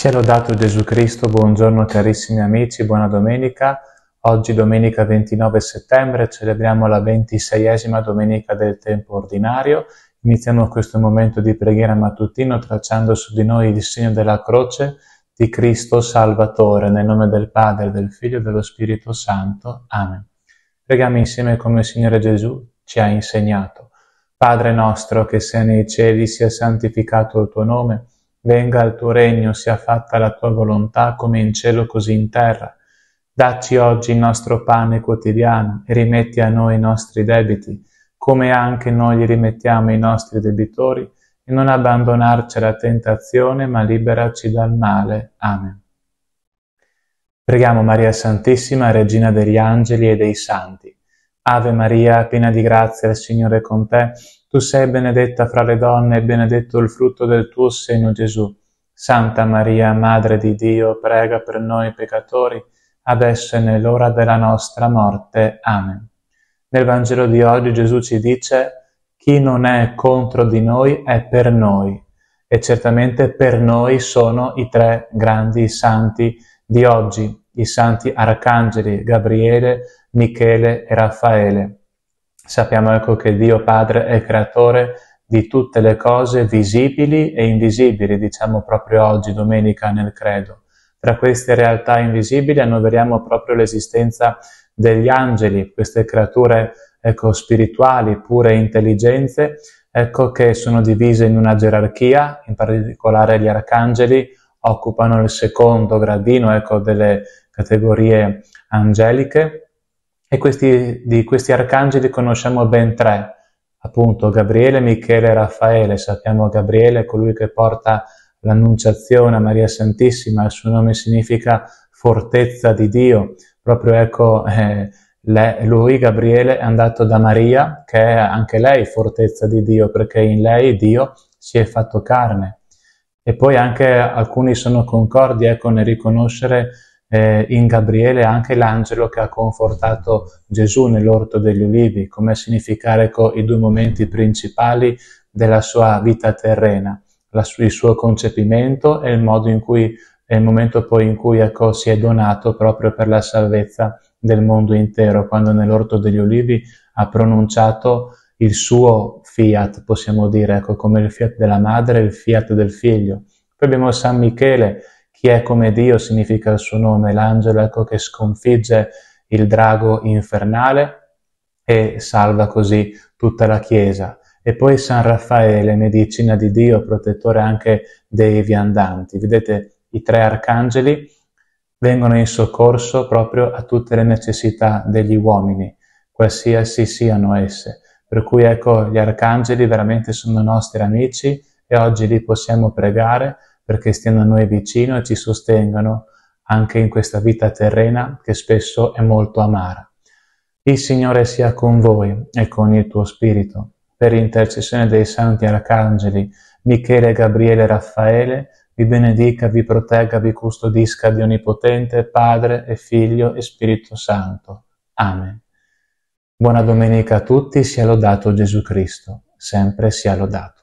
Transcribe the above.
Sia lodato Gesù Cristo, buongiorno carissimi amici, buona domenica. Oggi domenica 29 settembre celebriamo la ventiseiesima domenica del tempo ordinario. Iniziamo questo momento di preghiera mattutino tracciando su di noi il segno della croce di Cristo Salvatore, nel nome del Padre, del Figlio e dello Spirito Santo. Amen. Preghiamo insieme come il Signore Gesù ci ha insegnato. Padre nostro che sei nei cieli, sia santificato il tuo nome Venga il tuo regno, sia fatta la tua volontà come in cielo così in terra. Dacci oggi il nostro pane quotidiano e rimetti a noi i nostri debiti, come anche noi li rimettiamo i nostri debitori, e non abbandonarci alla tentazione, ma liberaci dal male. Amen. Preghiamo Maria Santissima, Regina degli Angeli e dei Santi. Ave Maria, piena di grazia, il Signore è con te. Tu sei benedetta fra le donne e benedetto il frutto del tuo seno Gesù. Santa Maria, Madre di Dio, prega per noi peccatori, adesso e nell'ora della nostra morte. Amen. Nel Vangelo di oggi Gesù ci dice chi non è contro di noi è per noi e certamente per noi sono i tre grandi santi di oggi, i santi arcangeli Gabriele, Michele e Raffaele. Sappiamo ecco che Dio Padre è creatore di tutte le cose visibili e invisibili, diciamo proprio oggi, domenica, nel credo. Tra queste realtà invisibili annoveriamo proprio l'esistenza degli angeli, queste creature ecco, spirituali, pure intelligenze, ecco che sono divise in una gerarchia, in particolare gli arcangeli occupano il secondo gradino ecco, delle categorie angeliche e questi, di questi arcangeli conosciamo ben tre, appunto Gabriele, Michele e Raffaele. Sappiamo Gabriele è colui che porta l'annunciazione a Maria Santissima, il suo nome significa fortezza di Dio. Proprio ecco, eh, lui, Gabriele, è andato da Maria, che è anche lei fortezza di Dio, perché in lei Dio si è fatto carne. E poi anche alcuni sono concordi ecco, nel riconoscere eh, in Gabriele anche l'angelo che ha confortato Gesù nell'orto degli ulivi, come a significare i due momenti principali della sua vita terrena, la, il suo concepimento e il modo in cui è il momento poi in cui ecco, si è donato proprio per la salvezza del mondo intero, quando nell'orto degli ulivi ha pronunciato il suo fiat, possiamo dire, ecco, come il fiat della madre, e il fiat del figlio. Poi abbiamo San Michele chi è come Dio significa il suo nome, l'angelo ecco che sconfigge il drago infernale e salva così tutta la Chiesa. E poi San Raffaele, medicina di Dio, protettore anche dei viandanti. Vedete, i tre arcangeli vengono in soccorso proprio a tutte le necessità degli uomini, qualsiasi siano esse. Per cui ecco, gli arcangeli veramente sono nostri amici e oggi li possiamo pregare perché stiano a noi vicino e ci sostengano anche in questa vita terrena che spesso è molto amara. Il Signore sia con voi e con il tuo spirito. Per intercessione dei santi arcangeli Michele, Gabriele e Raffaele, vi benedica, vi protegga, vi custodisca di Onnipotente, Padre e Figlio e Spirito Santo. Amen. Buona domenica a tutti, sia lodato Gesù Cristo, sempre sia lodato.